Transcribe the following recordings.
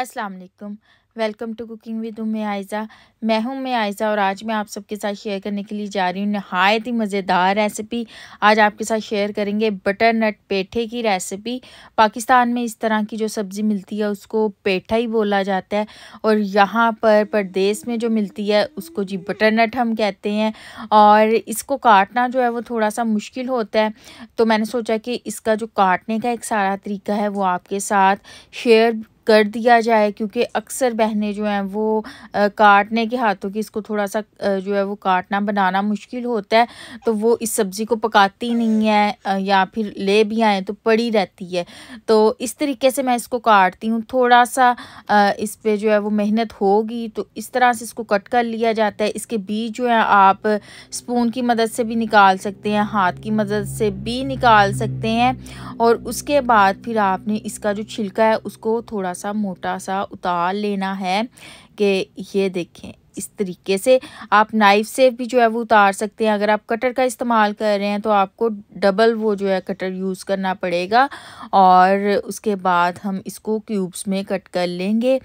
अस्सलाम welcome to cooking with मैं आयज़ा मैं हूं मैं आयज़ा और आज मैं आप सबके साथ शेयर करने के लिए जा रही हूं नहायत ही मज़ेदार रेसिपी आज आपके साथ शेयर करेंगे बटर नट पेठे की रेसिपी पाकिस्तान में इस तरह की जो सब्ज़ी मिलती है उसको पेठा ही बोला जाता है और यहाँ पर प्रदेश में जो मिलती है उसको जी बटर नट हम कहते हैं और इसको काटना जो है वो थोड़ा सा मुश्किल होता है तो मैंने सोचा कि इसका जो काटने का एक सारा तरीका है वो आपके साथ शेयर कर दिया जाए क्योंकि अक्सर बह बहनें जो हैं वो काटने के हाथों की इसको थोड़ा सा जो है वो काटना बनाना मुश्किल होता है तो वो इस सब्ज़ी को पकाती नहीं है या फिर ले भी आएँ तो पड़ी रहती है तो इस तरीके से मैं इसको काटती हूँ थोड़ा सा इस पर जो है वो मेहनत होगी तो इस तरह से इसको कट कर लिया जाता है इसके बीज जो है आप स्पून की मदद से भी निकाल सकते हैं हाथ की मदद से भी निकाल सकते हैं और उसके बाद फिर आपने इसका जो छिलका है उसको थोड़ा सा मोटा सा उतार लेना है कि ये देखें इस तरीके से आप नाइफ से भी जो है वो उतार सकते हैं अगर आप कटर का इस्तेमाल कर रहे हैं तो आपको डबल वो जो है कटर यूज़ करना पड़ेगा और उसके बाद हम इसको क्यूब्स में कट कर लेंगे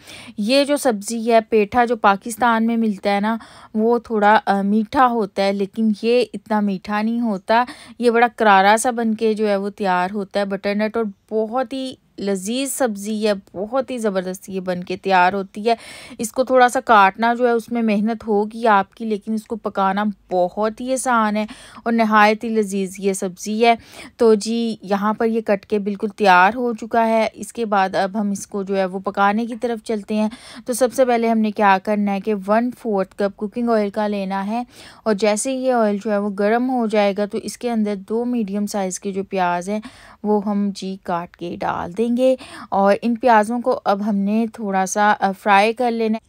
ये जो सब्ज़ी है पेठा जो पाकिस्तान में मिलता है ना वो थोड़ा मीठा होता है लेकिन ये इतना मीठा नहीं होता ये बड़ा करारा सा बन के जो है वो तैयार होता है बटर नट और बहुत ही लजीज सब्ज़ी है बहुत ही ज़बरदस्त ये बन के तैयार होती है इसको थोड़ा सा काटना जो है उसमें मेहनत होगी आपकी लेकिन इसको पकाना बहुत ही आसान है और नहायत ही लजीज ये सब्ज़ी है तो जी यहाँ पर ये कट के बिल्कुल तैयार हो चुका है इसके बाद अब हम इसको जो है वो पकाने की तरफ चलते हैं तो सबसे पहले हमने क्या करना है कि one fourth cup cooking oil का लेना है और जैसे ही ये ऑयल जो है वो गर्म हो जाएगा तो इसके अंदर दो मीडियम साइज़ के जो प्याज हैं वो हम जी काट के डाल दें देंगे और इन प्याज़ों को अब हमने थोड़ा सा फ्राई कर लेना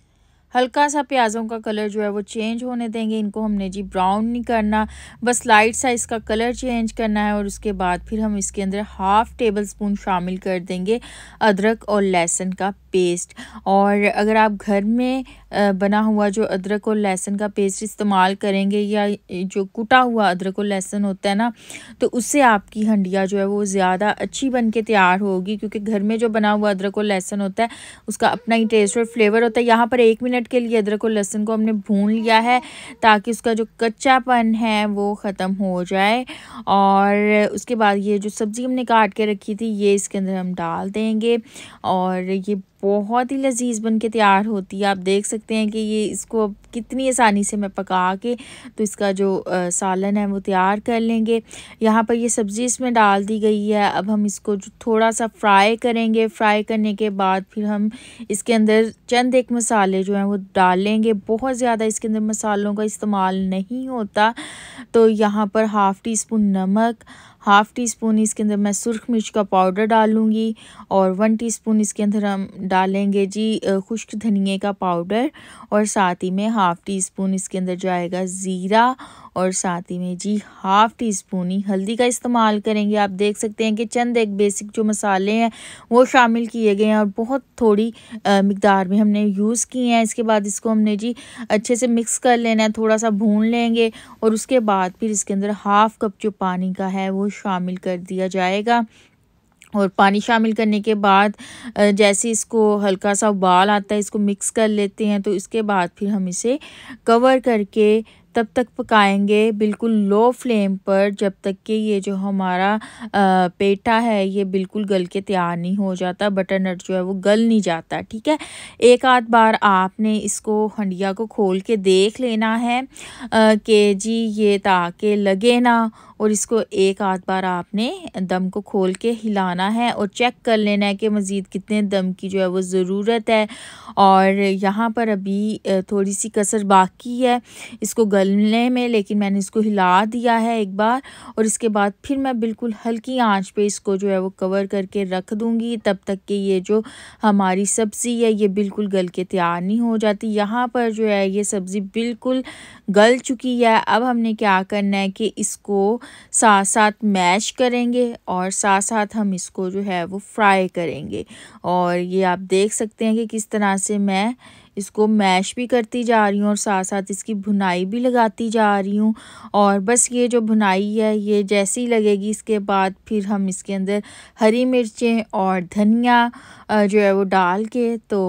हल्का सा प्याज़ों का कलर जो है वो चेंज होने देंगे इनको हमने जी ब्राउन नहीं करना बस लाइट सा इसका कलर चेंज करना है और उसके बाद फिर हम इसके अंदर हाफ़ टेबल स्पून शामिल कर देंगे अदरक और लहसुन का पेस्ट और अगर आप घर में बना हुआ जो अदरक और लहसुन का पेस्ट इस्तेमाल करेंगे या जो कुटा हुआ अदरक और लहसुन होता है ना तो उससे आपकी हंडिया जो है वो ज़्यादा अच्छी बन के तैयार होगी क्योंकि घर में जो बना हुआ अदरक और लहसुन होता है उसका अपना ही टेस्ट और फ्लेवर होता है यहाँ पर एक मिनट के लिए अदरक और लहसुन को हमने भून लिया है ताकि उसका जो कच्चापन है वो ख़त्म हो जाए और उसके बाद ये जो सब्ज़ी हमने काट के रखी थी ये इसके अंदर हम डाल देंगे और ये बहुत ही लजीज बन के तैयार होती है आप देख सकते हैं कि ये इसको कितनी आसानी से मैं पका के तो इसका जो सालन है वो तैयार कर लेंगे यहाँ पर ये सब्ज़ी इसमें डाल दी गई है अब हम इसको थोड़ा सा फ्राई करेंगे फ्राई करने के बाद फिर हम इसके अंदर चंद एक मसाले जो हैं वो डालेंगे बहुत ज़्यादा इसके अंदर मसालों का इस्तेमाल नहीं होता तो यहाँ पर हाफ़ टी स्पून नमक हाफ़ टी स्पून इसके अंदर मैं सुरख मिर्च का पाउडर डालूंगी और वन टीस्पून इसके अंदर हम डालेंगे जी खुश्क धनिए का पाउडर और साथ ही में हाफ़ टी स्पून इसके अंदर जाएगा ज़ीरा और साथ ही में जी हाफ़ टी स्पून ही हल्दी का इस्तेमाल करेंगे आप देख सकते हैं कि चंद एक बेसिक जो मसाले हैं वो शामिल किए गए हैं और बहुत थोड़ी मकदार में हमने यूज़ किए हैं इसके बाद इसको हमने जी अच्छे से मिक्स कर लेना है थोड़ा सा भून लेंगे और उसके बाद फिर इसके अंदर हाफ़ कप जो पानी का है वो शामिल कर दिया जाएगा और पानी शामिल करने के बाद जैसे इसको हल्का सा उबाल आता है इसको मिक्स कर लेते हैं तो इसके बाद फिर हम इसे कवर करके तब तक पकाएंगे बिल्कुल लो फ्लेम पर जब तक कि ये जो हमारा पेठा है ये बिल्कुल गल के तैयार नहीं हो जाता बटर नट जो है वो गल नहीं जाता ठीक है एक आध बार आपने इसको हंडिया को खोल के देख लेना है कि जी ये ताकि लगे ना और इसको एक आध बार आपने दम को खोल के हिलाना है और चेक कर लेना है कि मज़ीद कितने दम की जो है वो ज़रूरत है और यहाँ पर अभी थोड़ी सी कसर बाकी है इसको गल गलने में लेकिन मैंने इसको हिला दिया है एक बार और इसके बाद फिर मैं बिल्कुल हल्की आंच पे इसको जो है वो कवर करके रख दूँगी तब तक कि ये जो हमारी सब्ज़ी है ये बिल्कुल गल के तैयार नहीं हो जाती यहाँ पर जो है ये सब्ज़ी बिल्कुल गल चुकी है अब हमने क्या करना है कि इसको साथ साथ मैश करेंगे और साथ साथ हम इसको जो है वो फ्राई करेंगे और ये आप देख सकते हैं कि किस तरह से मैं इसको मैश भी करती जा रही हूँ और साथ साथ इसकी भुनाई भी लगाती जा रही हूँ और बस ये जो भुनाई है ये जैसी लगेगी इसके बाद फिर हम इसके अंदर हरी मिर्चें और धनिया जो है वो डाल के तो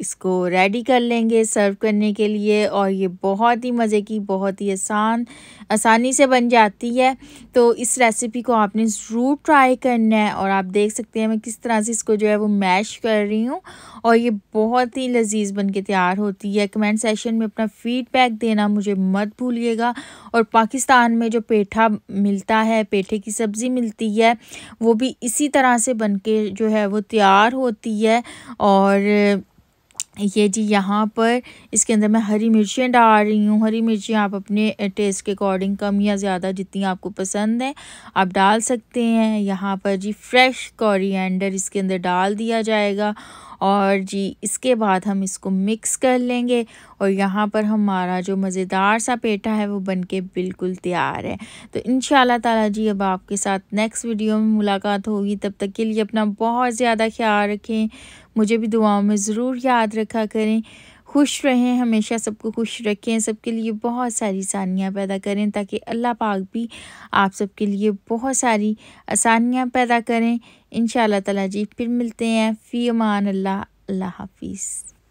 इसको रेडी कर लेंगे सर्व करने के लिए और ये बहुत ही मज़े की बहुत ही आसान आसानी से बन जाती है तो इस रेसिपी को आपने ज़रूर ट्राई करना है और आप देख सकते हैं मैं किस तरह से इसको जो है वो मैश कर रही हूँ और ये बहुत ही लजीज बन के तैयार होती है कमेंट सेशन में अपना फीडबैक देना मुझे मत भूलिएगा और पाकिस्तान में जो पेठा मिलता है पेठे की सब्ज़ी मिलती है वो भी इसी तरह से बन के जो है वो तैयार होती है और ये जी यहाँ पर इसके अंदर मैं हरी मिर्चियाँ डाल रही हूँ हरी मिर्चियाँ आप अपने टेस्ट के अकॉर्डिंग कम या ज़्यादा जितनी आपको पसंद है आप डाल सकते हैं यहाँ पर जी फ्रेश कॉरिएंडर इसके अंदर डाल दिया जाएगा और जी इसके बाद हम इसको मिक्स कर लेंगे और यहाँ पर हमारा जो मज़ेदार सा पेठा है वो बनके बिल्कुल तैयार है तो इन ताला जी अब आपके साथ नेक्स्ट वीडियो में मुलाकात होगी तब तक के लिए अपना बहुत ज़्यादा ख्याल रखें मुझे भी दुआओं में ज़रूर याद रखा करें खुश रहें हमेशा सबको खुश रखें सबके लिए बहुत सारी आसानियाँ पैदा करें ताकि अल्लाह पाक भी आप सबके लिए बहुत सारी आसानियाँ पैदा करें इन ताला जी फिर मिलते हैं फ़ी अमान अल्लाह अल्लाह हाफिज़